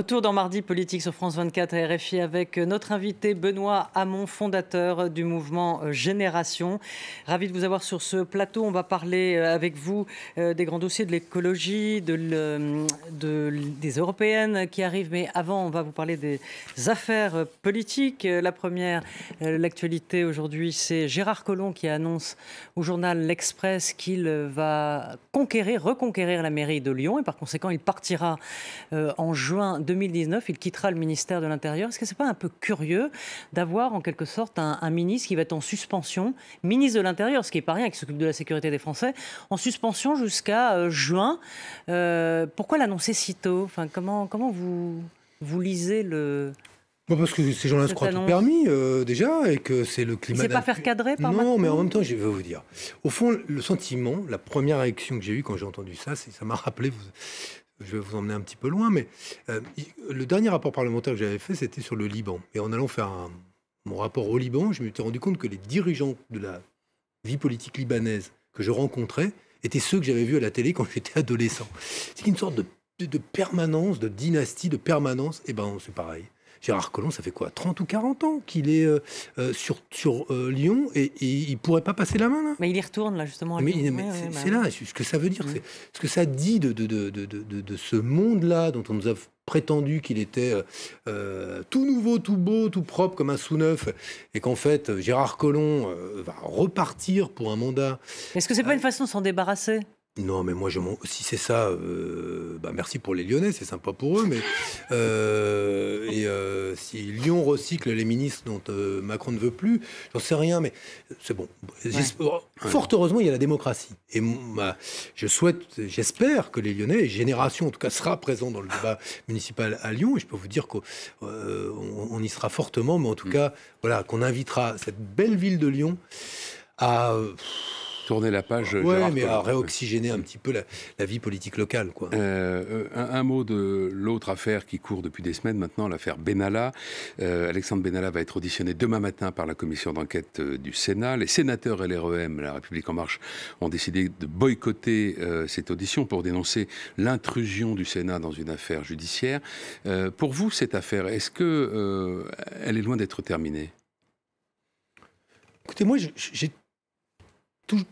Retour dans Mardi Politique sur France 24 RFI avec notre invité Benoît Hamon, fondateur du mouvement Génération. Ravi de vous avoir sur ce plateau. On va parler euh, avec vous euh, des grands dossiers de l'écologie, de euh, des européennes qui arrivent. Mais avant, on va vous parler des affaires politiques. La première, l'actualité aujourd'hui, c'est Gérard Collomb qui annonce au journal L'Express qu'il va conquérir, reconquérir la mairie de Lyon et par conséquent, il partira en juin 2019, il quittera le ministère de l'Intérieur. Est-ce que c'est pas un peu curieux d'avoir en quelque sorte un, ministre qui va être en suspension, ministre de l'Intérieur, ce qui est pas rien, qui s'occupe de la sécurité des Français, en suspension jusqu'à euh, juin euh, Pourquoi l'annoncer si tôt Enfin, comment comment vous vous lisez le, parce que ces gens-là se croient tout permis euh, déjà et que c'est le climat. C'est pas faire cadrer par Non, mais en même temps, je vais vous dire. Au fond, le sentiment, la première réaction que j'ai eue quand j'ai entendu ça, c'est ça m'a rappelé vous, je vais vous emmener un petit peu loin, mais euh, le dernier rapport parlementaire que j'avais fait, c'était sur le Liban. Et en allant faire mon rapport au Liban, je me suis rendu compte que les dirigeants de la vie politique libanaise que je rencontrais étaient ceux que j'avais vus à la télé quand j'étais adolescent. C'est une sorte de, de, permanence, de dynastie, de permanence. Et eh ben, c'est pareil. Gérard Collomb, ça fait quoi 30 ou 40 ans qu'il est euh, euh, sur, sur euh, Lyon et, il il pourrait pas passer la main là Mais il y retourne là justement. mais, c'est bah là, ce que ça veut dire, mmh. c'est ce que ça dit de, de, ce monde-là dont on nous a prétendu qu'il était tout nouveau, tout beau, tout propre comme un sous-neuf, et qu'en fait Gérard Collomb va repartir pour un mandat. Est-ce que c'est pas une façon de s'en débarrasser non, mais moi, je si c'est ça, euh, bah, merci pour les Lyonnais, c'est sympa pour eux. Mais euh, et euh, si Lyon recycle les ministres dont Macron ne veut plus, j'en sais rien, mais c'est bon. Oh, fort heureusement, il y a la démocratie. Et je souhaite, j'espère que les Lyonnais, génération en tout cas, sera présent dans le débat municipal à Lyon. Et je peux vous dire qu'on y sera fortement, mais en tout mm. cas, voilà, qu'on invitera cette belle ville de Lyon à tourner la page. Oui, mais à réoxygéner un petit peu la, vie politique locale. Quoi. Euh, euh, un, mot de l'autre affaire qui court depuis des semaines maintenant, l'affaire Benalla. Euh, Alexandre Benalla va être auditionné demain matin par la commission d'enquête du Sénat. Les sénateurs LREM, La République En Marche, ont décidé de boycotter cette audition pour dénoncer l'intrusion du Sénat dans une affaire judiciaire. pour vous, cette affaire, est-ce que elle est loin d'être terminée Écoutez, moi, j'ai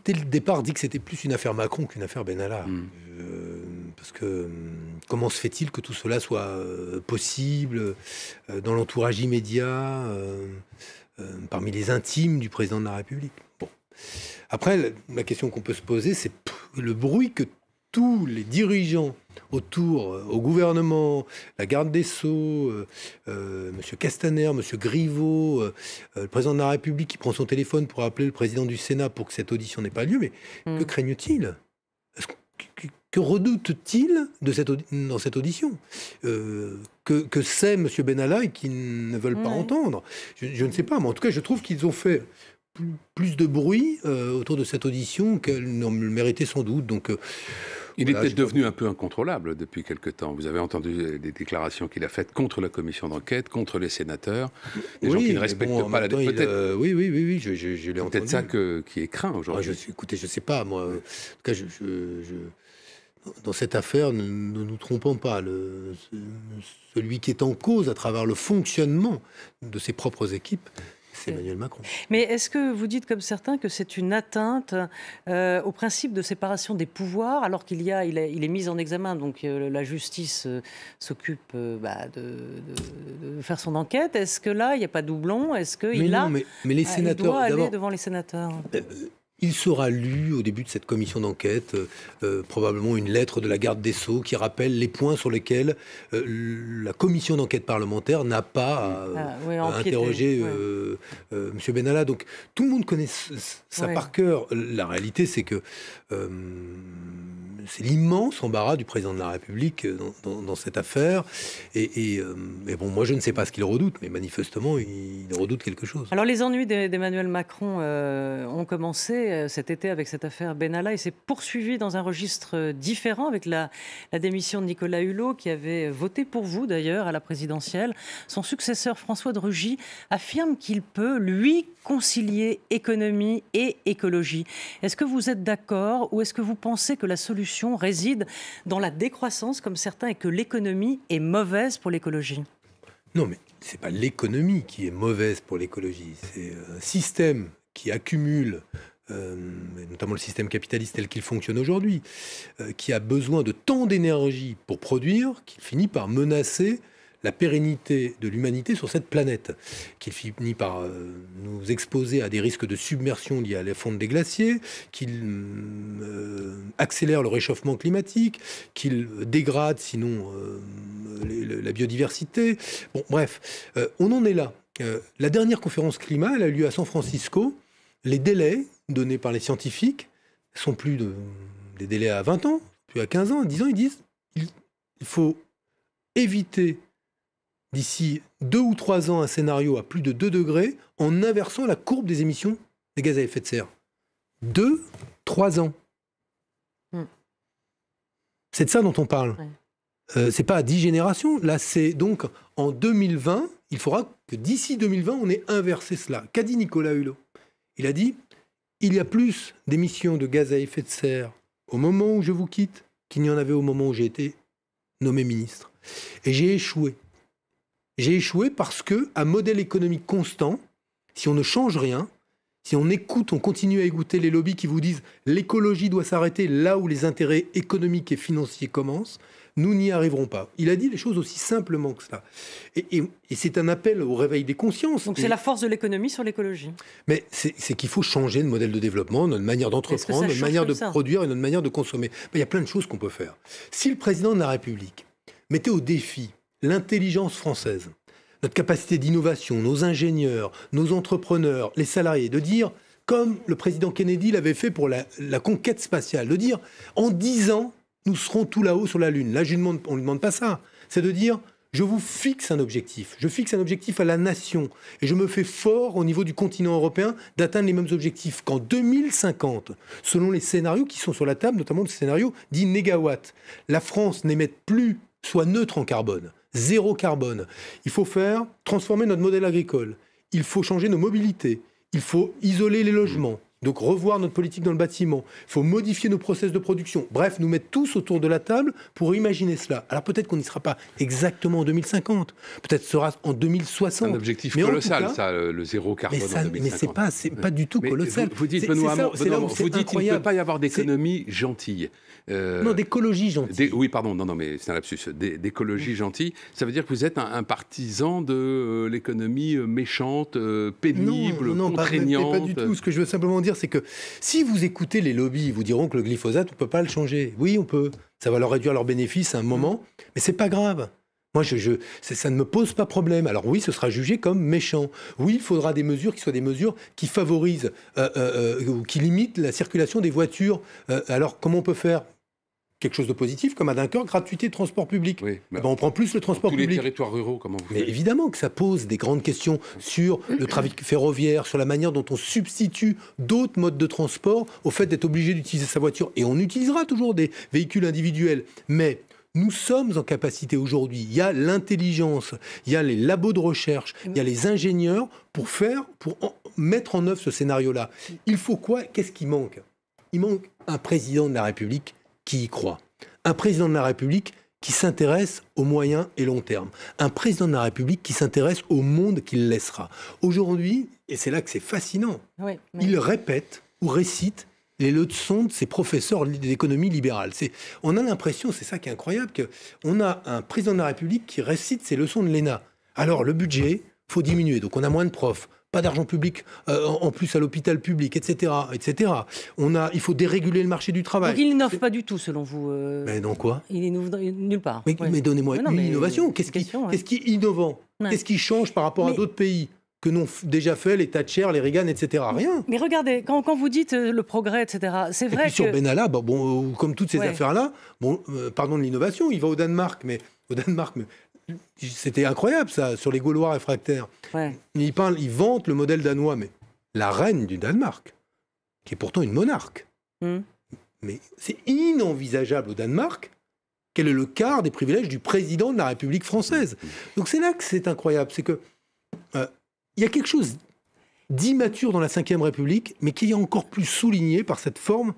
dès le départ dit que c'était plus une affaire Macron qu'une affaire Benalla. Mm. Euh, parce que hum, comment se fait-il que tout cela soit euh, possible euh, dans l'entourage immédiat, parmi les intimes du président de la République Bon. Après, la, la question qu'on peut se poser, c'est le bruit que tous les dirigeants autour, euh, au gouvernement, la garde des Sceaux, euh, euh, M. Castaner, M. Griveaux, le président de la République qui prend son téléphone pour appeler le président du Sénat pour que cette audition n'ait pas lieu, mais hmm. que craignent-ils que, redoutent-ils t il dans cette audition Que, sait M. Benalla et qu'ils ne veulent pas entendre je, ne sais pas, mais en tout cas, je trouve qu'ils ont fait plus, de bruit autour de cette audition qu'elle le méritait sans doute. Donc. Il était devenu un peu incontrôlable depuis quelque temps. Vous avez entendu des déclarations qu'il a faites contre la commission d'enquête, contre les sénateurs, des gens qui ne respectent pas la démocratie. Euh, oui, oui, oui, oui, je, l'ai entendu. Peut-être ça qui est craint ah, aujourd'hui. écoutez, je ne sais pas, moi. En tout cas, je, dans cette affaire, ne nous, trompons pas. celui qui est en cause à travers le fonctionnement de ses propres équipes, Emmanuel Macron. Mais est-ce que vous dites, comme certains, que c'est une atteinte euh, au principe de séparation des pouvoirs, alors qu'il y a, il, est, mis en examen, donc euh, la justice euh, s'occupe bah, de, faire son enquête. Est-ce que là, il n'y a pas doublon Est-ce qu'il a, mais, mais les sénateurs, doit aller devant les sénateurs il sera lu au début de cette commission d'enquête euh, euh, probablement une lettre de la garde des Sceaux qui rappelle les points sur lesquels euh, la commission d'enquête parlementaire n'a pas ah, ah, interrogé M. Benalla. Donc tout le monde connaît ça par cœur. La réalité, c'est que c'est l'immense embarras du président de la République euh, dans, cette affaire. Euh, et, bon, moi, je ne sais pas ce qu'il redoute, mais manifestement, il redoute quelque chose. Alors, les ennuis d'Emmanuel Macron euh, ont commencé cet été avec cette affaire Benalla et s'est poursuivi dans un registre différent avec la, la démission de Nicolas Hulot, qui avait voté pour vous d'ailleurs à la présidentielle. Son successeur, François de Rugy, affirme qu'il peut, lui, concilier économie et écologie. Est-ce que vous êtes d'accord ou est-ce que vous pensez que la solution réside dans la décroissance, comme certains, et que l'économie est mauvaise pour l'écologie Non, mais ce n'est pas l'économie qui est mauvaise pour l'écologie, c'est euh, un système qui accumule euh, notamment le système capitaliste tel qu'il fonctionne aujourd'hui, euh, qui a besoin de tant d'énergie pour produire qu'il finit par menacer la pérennité de l'humanité sur cette planète, qu'il finit par euh, nous exposer à des risques de submersion liés à la fonte des glaciers, qu'il euh, accélère le réchauffement climatique, qu'il dégrade sinon euh, la biodiversité. Bon, bref, on en est là. la dernière conférence climat, a lieu à San Francisco. Les délais donnés par les scientifiques sont plus de, des délais à 20 ans, plus à 15 ans, à 10 ans, ils disent il, faut éviter d'ici deux ou trois ans un scénario à plus de 2 degrés en inversant la courbe des émissions des gaz à effet de serre. Deux, trois ans. Hmm. C'est de ça dont on parle. Euh, c'est pas à 10 générations. Là, c'est donc en 2020, il faudra que d'ici 2020, on ait inversé cela. Qu'a dit Nicolas Hulot Il a dit il y a plus d'émissions de gaz à effet de serre au moment où je vous quitte qu'il n'y en avait au moment où j'ai été nommé ministre. Et j'ai échoué. J'ai échoué parce que à modèle économique constant, si on ne change rien, si on écoute, on continue à écouter les lobbies qui vous disent l'écologie doit s'arrêter là où les intérêts économiques et financiers commencent, nous n'y arriverons pas. Il a dit les choses aussi simplement que ça. Et, c'est un appel au réveil des consciences. Donc c'est la force de l'économie sur l'écologie. Mais c'est qu'il faut changer le modèle de développement, notre manière d'entreprendre, notre manière de produire et notre manière de consommer. il y a plein de choses qu'on peut faire. Si le président de la République mettait au défi l'intelligence française, notre capacité d'innovation, nos ingénieurs, nos entrepreneurs, les salariés, de dire, comme le président Kennedy l'avait fait pour la, conquête spatiale, de dire, en dix ans, nous serons tout là-haut sur la Lune. Là, je on ne lui demande pas ça. C'est de dire, je vous fixe un objectif. Je fixe un objectif à la nation. Et je me fais fort au niveau du continent européen d'atteindre les mêmes objectifs qu'en 2050, selon les scénarios qui sont sur la table, notamment le scénario dit négawatt. La France n'émette plus soit neutre en carbone, zéro carbone. Il faut faire transformer notre modèle agricole. Il faut changer nos mobilités. Il faut isoler les logements. Donc revoir notre politique dans le bâtiment. Il faut modifier nos process de production. Bref, nous mettre tous autour de la table pour imaginer cela. Alors peut-être qu'on n'y sera pas exactement en 2050. Peut-être sera en 2060. C'est un objectif colossal, ça, le zéro carbone mais en 2050. Mais c'est pas, pas du tout colossal. Vous, dites, Benoît, vous dites, il ne peut pas y avoir d'économie gentille. Euh, non, d'écologie gentille. oui, pardon, non, non, mais c'est un lapsus. D'écologie gentille, ça veut dire que vous êtes un, partisan de euh, l'économie euh, méchante, pénible, non, non, Pas, du tout. Ce que je veux simplement dire, c'est que si vous écoutez les lobbies, ils vous diront que le glyphosate, on ne peut pas le changer. Oui, on peut. Ça va leur réduire leurs bénéfices à un moment, mmh. mais c'est pas grave. Moi, je, ça, ne me pose pas problème. Alors oui, ce sera jugé comme méchant. Oui, il faudra des mesures qui soient des mesures qui favorisent euh, euh, euh, ou qui limitent la circulation des voitures. alors comment on peut faire quelque chose de positif, comme à Dunkerque, gratuité de transport public. Eh ben, on prend plus le transport public. les territoires ruraux, comment vous Mais évidemment que ça pose des grandes questions sur le trafic ferroviaire, sur la manière dont on substitue d'autres modes de transport au fait d'être obligé d'utiliser sa voiture. Et on utilisera toujours des véhicules individuels. Mais nous sommes en capacité aujourd'hui. Il y a l'intelligence, il y a les labos de recherche, il y a les ingénieurs pour faire, pour mettre en œuvre ce scénario-là. Il faut quoi Qu'est-ce qui manque Il manque un président de la République qui y croit. Un président de la République qui s'intéresse au moyen et long terme. Un président de la République qui s'intéresse au monde qu'il laissera. Aujourd'hui, et c'est là que c'est fascinant, il répète ou récite les leçons de ces professeurs d'économie libérale. c'est On a l'impression, c'est ça qui est incroyable, qu'on a un président de la République qui récite ses leçons de l'ENA. Alors, le budget, faut diminuer, donc on a moins de profs pas d'argent public euh, en plus à l'hôpital public, etc., etc. On a, il faut déréguler le marché du travail. il n'innove pas du tout, selon vous. Euh, mais dans quoi Il innove nulle part. Mais, donnez-moi une innovation. Qu'est-ce qui, est innovant Qu'est-ce qui change par rapport à d'autres pays que n'ont déjà fait les Thatcher, les Reagan, etc. Rien. Mais regardez, quand, quand vous dites euh, le progrès, etc., c'est vrai. Et puis sur Benalla, bah, bon, euh, comme toutes ces affaires-là, bon, euh, pardon de l'innovation, il va au Danemark, mais au Danemark, c'était incroyable ça, sur les Gaulois réfractaires. Il, parle, vante le modèle danois, mais la reine du Danemark, qui est pourtant une monarque, hmm. mais c'est inenvisageable au Danemark qu'elle ait le quart des privilèges du président de la République française. Hmm. Donc c'est là que c'est incroyable, c'est que il y a quelque chose d'immature dans la Ve République, mais qui est encore plus souligné par cette forme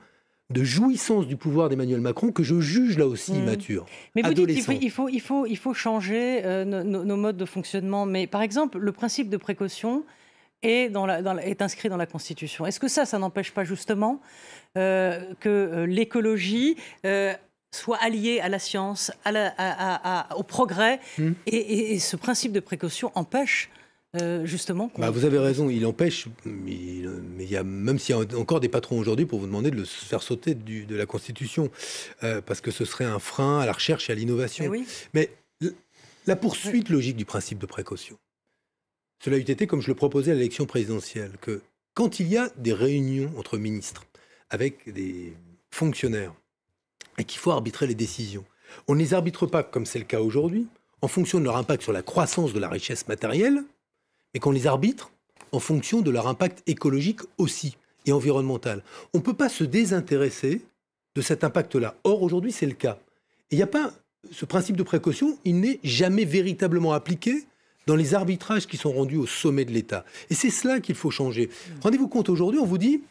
de jouissance du pouvoir d'Emmanuel Macron que je juge là aussi mmh. immature. Mais vous dites il faut, il faut, il faut changer euh, nos, modes de fonctionnement. Mais par exemple, le principe de précaution est, inscrit dans la Constitution. Est-ce que ça, ça n'empêche pas justement euh, que euh, l'écologie soit alliée à la science, au progrès. Mmh. et, ce principe de précaution empêche euh, justement. Bah, vous avez raison, il empêche, mais il y a, même s'il y a encore des patrons aujourd'hui pour vous demander de le faire sauter de la Constitution, euh, parce que ce serait un frein à la recherche et à l'innovation. Eh mais la poursuite logique du principe de précaution, cela eût été comme je le proposais à l'élection présidentielle, que quand il y a des réunions entre ministres, avec des fonctionnaires, et qu'il faut arbitrer les décisions, on ne les arbitre pas, comme c'est le cas aujourd'hui, en fonction de leur impact sur la croissance de la richesse matérielle, et qu'on les arbitre en fonction de leur impact écologique aussi et environnemental. On ne peut pas se désintéresser de cet impact-là. Or, aujourd'hui, c'est le cas. Il n'y a pas ce principe de précaution, il n'est jamais véritablement appliqué dans les arbitrages qui sont rendus au sommet de l'État. Et c'est cela qu'il faut changer. Rendez-vous compte, aujourd'hui, on vous dit,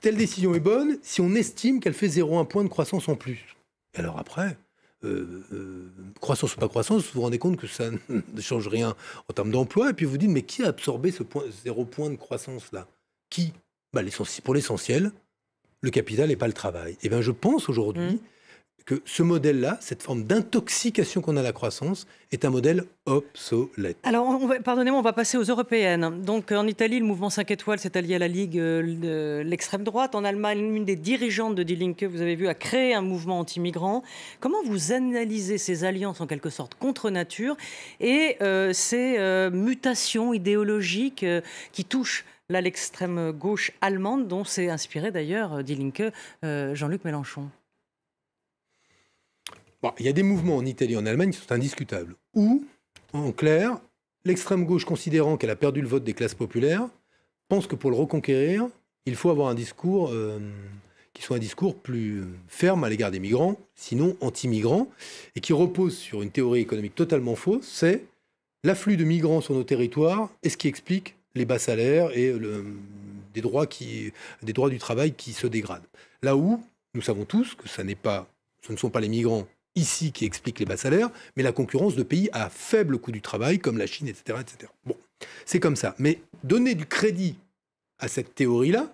telle décision est bonne si on estime qu'elle fait 0,1 point de croissance en plus. Et alors après, euh, euh, croissance ou pas croissance, vous vous rendez compte que ça ne change rien en termes d'emploi. Et puis vous dites, mais qui a absorbé ce point, zéro point de croissance-là Qui bah, Pour l'essentiel, le capital et pas le travail. Eh bien je pense aujourd'hui mmh que ce modèle-là, cette forme d'intoxication qu'on a à la croissance, est un modèle obsolète. Alors, pardonnez-moi, on va passer aux européennes. Donc, en Italie, le mouvement 5 étoiles s'est allié à la Ligue euh, de l'extrême droite. En Allemagne, l'une des dirigeantes de Die Linke, vous avez vu, a créé un mouvement anti-migrant. Comment vous analysez ces alliances, en quelque sorte, contre nature et euh, ces euh, mutations idéologiques qui touchent l'extrême gauche allemande, dont s'est inspiré d'ailleurs Die Linke Jean-Luc Mélenchon il y a des mouvements en Italie et en Allemagne qui sont indiscutables. Ou, en clair, l'extrême gauche, considérant qu'elle a perdu le vote des classes populaires, pense que pour le reconquérir, il faut avoir un discours euh, qui soit un discours plus ferme à l'égard des migrants, sinon anti-migrants, et qui repose sur une théorie économique totalement fausse, c'est l'afflux de migrants sur nos territoires et ce qui explique les bas salaires et le, des, droits du travail qui se dégradent. Là où, nous savons tous que pas, ce ne sont pas les migrants ici qui explique les bas salaires, mais la concurrence de pays à faible coût du travail, comme la Chine, etc. etc. Bon, c'est comme ça. Mais donner du crédit à cette théorie-là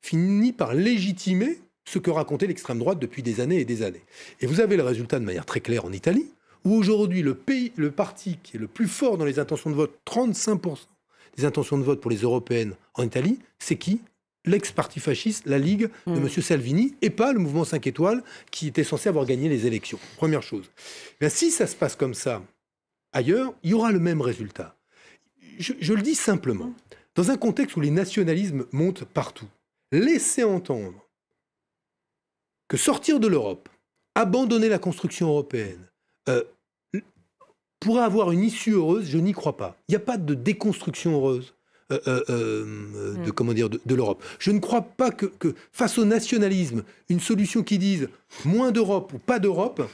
finit par légitimer ce que racontait l'extrême droite depuis des années et des années. Et vous avez le résultat de manière très claire en Italie, où aujourd'hui le, pays, le parti qui est le plus fort dans les intentions de vote, 35% des intentions de vote pour les européennes en Italie, c'est qui l'ex-parti fasciste, la Ligue de M. Mm. Salvini, et pas le mouvement 5 étoiles qui était censé avoir gagné les élections. Première chose. Eh si ça se passe comme ça ailleurs, il y aura le même résultat. Je, le dis simplement. Dans un contexte où les nationalismes montent partout, laisser entendre que sortir de l'Europe, abandonner la construction européenne, euh, pourra avoir une issue heureuse, je n'y crois pas. Il n'y a pas de déconstruction heureuse. Euh, euh, euh, de mm. comment dire de, l'Europe. Je ne crois pas que, face au nationalisme, une solution qui dise moins d'Europe ou pas d'Europe,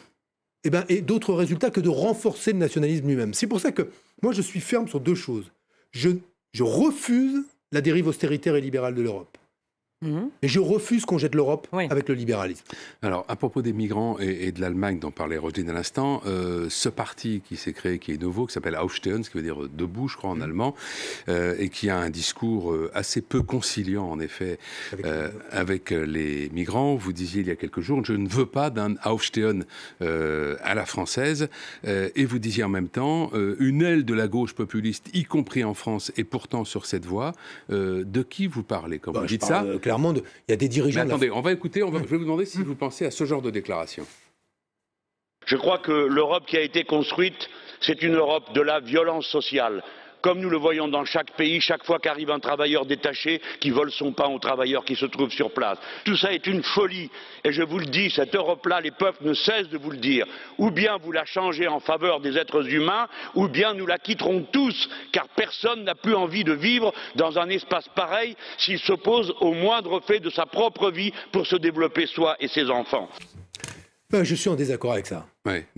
eh ben, ait d'autres résultats que de renforcer le nationalisme lui-même. C'est pour ça que moi je suis ferme sur deux choses. Je, je refuse la dérive austéritaire et libérale de l'Europe. Mhm. Et je refuse qu'on jette l'Europe avec le libéralisme. Alors, à propos des migrants et, de l'Allemagne, dont parlait Roselyne à l'instant, euh, ce parti qui s'est créé, qui est nouveau, qui s'appelle Aufstehen, ce qui veut dire euh, debout, je crois, en mhm. allemand, euh, et qui a un discours assez peu conciliant, en effet, avec, les... migrants. Vous disiez il y a quelques jours, je ne veux pas d'un Aufstehen à la française, et vous disiez en même temps, une aile de la gauche populiste, y compris en France, est pourtant sur cette voie. de qui vous parlez quand bah, vous dites ça clairement, il y a des dirigeants. attendez, on va écouter, je vais vous demander si vous pensez à ce genre de déclaration. Je crois que l'Europe qui a été construite, c'est une Europe de la violence sociale, comme nous le voyons dans chaque pays, chaque fois qu'arrive un travailleur détaché qui vole son pain aux travailleurs qui se trouve sur place. Tout ça est une folie, et je vous le dis, cette Europe-là, les peuples ne cessent de vous le dire. Ou bien vous la changez en faveur des êtres humains, ou bien nous la quitterons tous, car personne n'a plus envie de vivre dans un espace pareil s'il s'oppose au moindre fait de sa propre vie pour se développer soi et ses enfants. Ben, je suis en désaccord avec ça.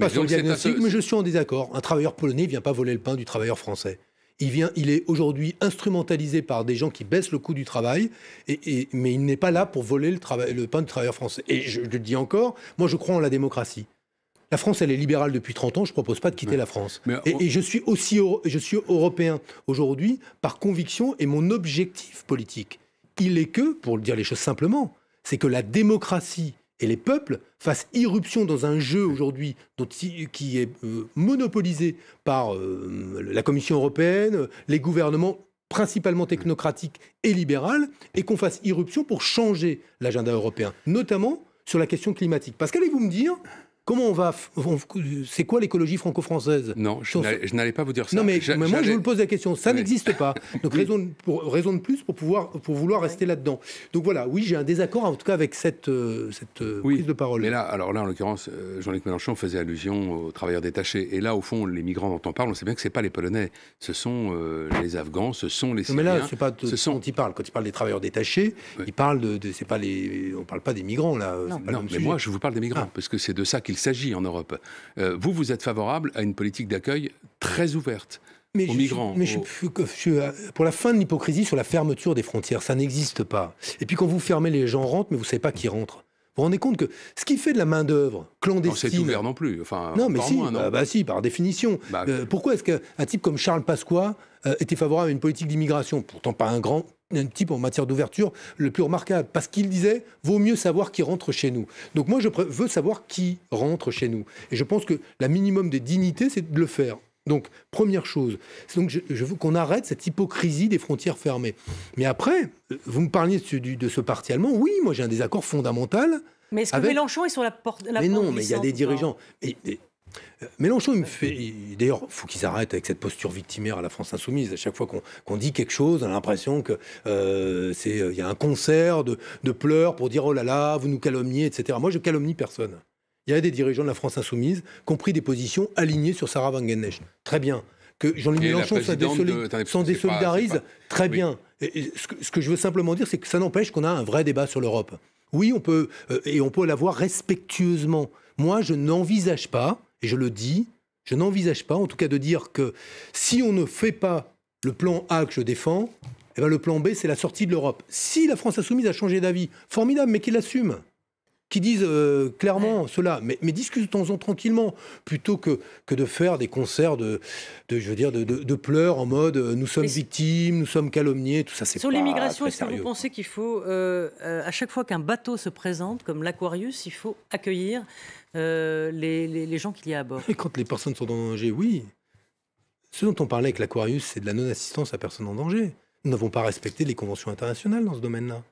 sur le mais je suis en désaccord. Un travailleur polonais ne vient pas voler le pain du travailleur français. Il, vient, il est aujourd'hui instrumentalisé par des gens qui baissent le coût du travail, et, mais il n'est pas là pour voler le, travail, le pain du travailleur français. Et je, le dis encore, moi je crois en la démocratie. La France, elle est libérale depuis 30 ans, je ne propose pas de quitter la France. et, je suis aussi je suis européen aujourd'hui par conviction et mon objectif politique, il est que, pour dire les choses simplement, c'est que la démocratie et les peuples fassent irruption dans un jeu aujourd'hui qui est euh, monopolisé par euh, la Commission européenne, les gouvernements principalement technocratiques et libérales, et qu'on fasse irruption pour changer l'agenda européen, notamment sur la question climatique. Parce qu'allez-vous me dire Comment on va. C'est quoi l'écologie franco-française Non, je n'allais pas vous dire ça. Non, mais, moi, je vous le pose la question. Ça n'existe pas. Donc, raison de, pour, plus pour, pouvoir, pour vouloir rester là-dedans. Donc, voilà, oui, j'ai un désaccord, en tout cas, avec cette, euh, euh, prise de parole. Mais là, alors là, en l'occurrence, euh, Jean-Luc Mélenchon faisait allusion aux travailleurs détachés. Et là, au fond, les migrants dont on parle, on sait bien que ce pas les Polonais. Ce sont les Afghans, ce sont les Syriens. mais là, c'est pas ce sont... dont il parle. Quand il parle des travailleurs détachés, il parle de. c'est pas les, on ne parle pas des migrants, là. Non, mais moi, je vous parle des migrants, ah. parce que c'est de ça qu'il s'agit en Europe. Euh, vous, vous êtes favorable à une politique d'accueil très ouverte. Mais aux migrants. pour la fin de l'hypocrisie sur la fermeture des frontières, ça n'existe pas. Et puis quand vous fermez, les gens rentrent, mais vous ne savez pas qui rentre. Vous vous rendez compte que ce qui fait de la main-d'œuvre clandestine. C'est ouvert non plus. non, mais si, bah, bah, si, par définition. Bah, euh, pourquoi est-ce qu'un type comme Charles Pasqua euh, était favorable à une politique d'immigration Pourtant, pas un grand, un type en matière d'ouverture le plus remarquable, parce qu'il disait vaut mieux savoir qui rentre chez nous. Donc moi, je veux savoir qui rentre chez nous. Et je pense que la minimum des dignités, c'est de le faire. Donc, première chose, donc je, veux qu'on arrête cette hypocrisie des frontières fermées. Mais après, vous me parliez de ce, de parti allemand. Oui, moi j'ai un désaccord fondamental. Mais est-ce que Mélenchon est sur la porte la Mais non, mais il y a des dirigeants. Mélenchon, il me fait. D'ailleurs, il faut qu'ils arrêtent avec cette posture victimaire à la France insoumise. À chaque fois qu'on dit quelque chose, on a l'impression que euh, euh, il y a un concert de, pleurs pour dire oh là là, vous nous calomniez, etc. Moi, je calomnie personne. Il y a des dirigeants de la France insoumise qui ont pris des positions alignées sur Sarah Vangenesh. Très bien. Que Jean-Luc Mélenchon s'en désolidarise, très bien. ce, que, je veux simplement dire, c'est que ça n'empêche qu'on a un vrai débat sur l'Europe. Oui, on peut, euh, et on peut l'avoir respectueusement. Moi, je n'envisage pas et je le dis, je n'envisage pas, en tout cas, de dire que si on ne fait pas le plan A que je défends, eh ben, le plan B, c'est la sortie de l'Europe. Si la France insoumise a changé d'avis, formidable, mais qu'il l'assume qui disent euh, clairement cela. Mais, mais discutons-en tranquillement, plutôt que, que de faire des concerts de, je veux dire, de, pleurs en mode euh, nous sommes victimes, nous sommes calomniés, tout ça. C'est sur l'immigration, est-ce que vous pensez qu'il faut, euh, à chaque fois qu'un bateau se présente, comme l'Aquarius, il faut accueillir les, les gens qu'il y a à bord Et quand les personnes sont en danger, oui. Ce dont on parlait avec l'Aquarius, c'est de la non-assistance à personne en danger. Nous n'avons pas respecté les conventions internationales dans ce domaine-là.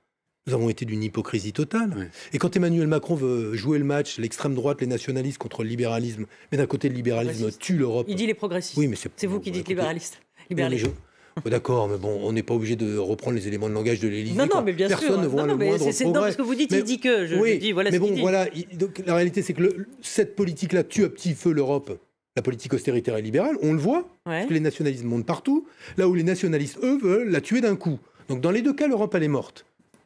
Nous avons été d'une hypocrisie totale. Et quand Emmanuel Macron veut jouer le match, l'extrême droite, les nationalistes contre le libéralisme, mais d'un côté le libéralisme tue l'Europe. Il dit les progressistes. Oui, c'est vous qui dites libéraliste. les oh, D'accord, mais bon, on n'est pas obligé de reprendre les éléments de langage de l'Élysée. Non, non, mais bien Personne ne voit non, mais c'est C'est parce que vous dites, il dit que. Je, oui, mais bon, voilà. Donc, la réalité, c'est que cette politique-là tue à petit feu l'Europe. La politique austéritaire et libérale, on le voit, parce que les nationalistes montent partout. Là où les nationalistes, eux, veulent la tuer d'un coup. Donc, dans les deux cas, l'Europe, elle est morte.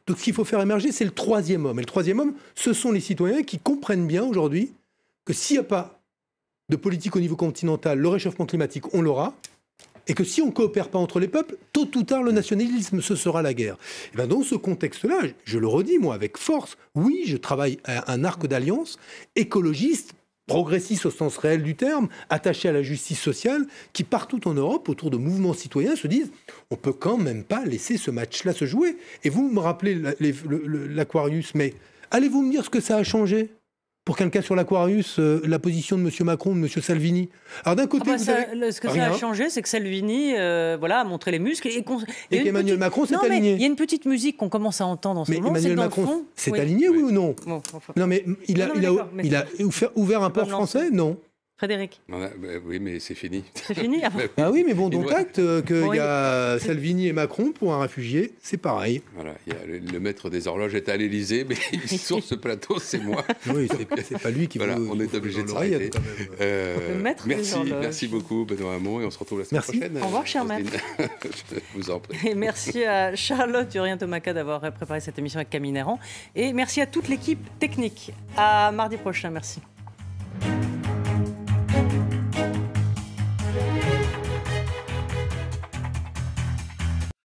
Donc ce qu'il faut faire émerger, c'est le troisième homme. Et le troisième homme, ce sont les citoyens qui comprennent bien aujourd'hui que s'il n'y a pas de politique au niveau continental, le réchauffement climatique, on l'aura. Et que si on ne coopère pas entre les peuples, tôt ou tard, le nationalisme, ce sera la guerre. Et eh bien dans ce contexte-là, je le redis, moi, avec force, oui, je travaille à un arc d'alliance écologiste, progressiste au sens réel du terme, attaché à la justice sociale, qui partout en Europe, autour de mouvements citoyens, se disent on peut quand même pas laisser ce match-là se jouer. Et vous me rappelez l'Aquarius, mais allez-vous me dire ce que ça a changé pour quelqu'un sur l'Aquarius euh, la position de M. Macron, de M. Salvini Alors d'un côté, ah bah ce que ça a changé, c'est que Salvini, euh, voilà, a montré les muscles et, qu'Emmanuel Macron s'est aligné. Il y a une petite musique qu'on commence à entendre en ce moment. Emmanuel c'est Macron s'est aligné, oui, ou non Non, mais il a, ah ouvert un port français, non Frédéric bah, Oui, mais c'est fini. C'est fini ah, ah, oui, mais bon, donc acte euh, qu'il y a Salvini et Macron pour un réfugié, c'est pareil. Voilà, le, maître des horloges est à l'Elysée, mais sur ce plateau, c'est moi. Oui, c'est pas lui qui voilà, On est obligé de s'arrêter. Euh, merci, merci beaucoup, Benoît Hamon, et on se retrouve la semaine prochaine. Au revoir, cher maître. vous en prie. Et merci à Charlotte durien Tomaca d'avoir préparé cette émission avec Camille Néran. Et merci à toute l'équipe technique. À mardi prochain, merci.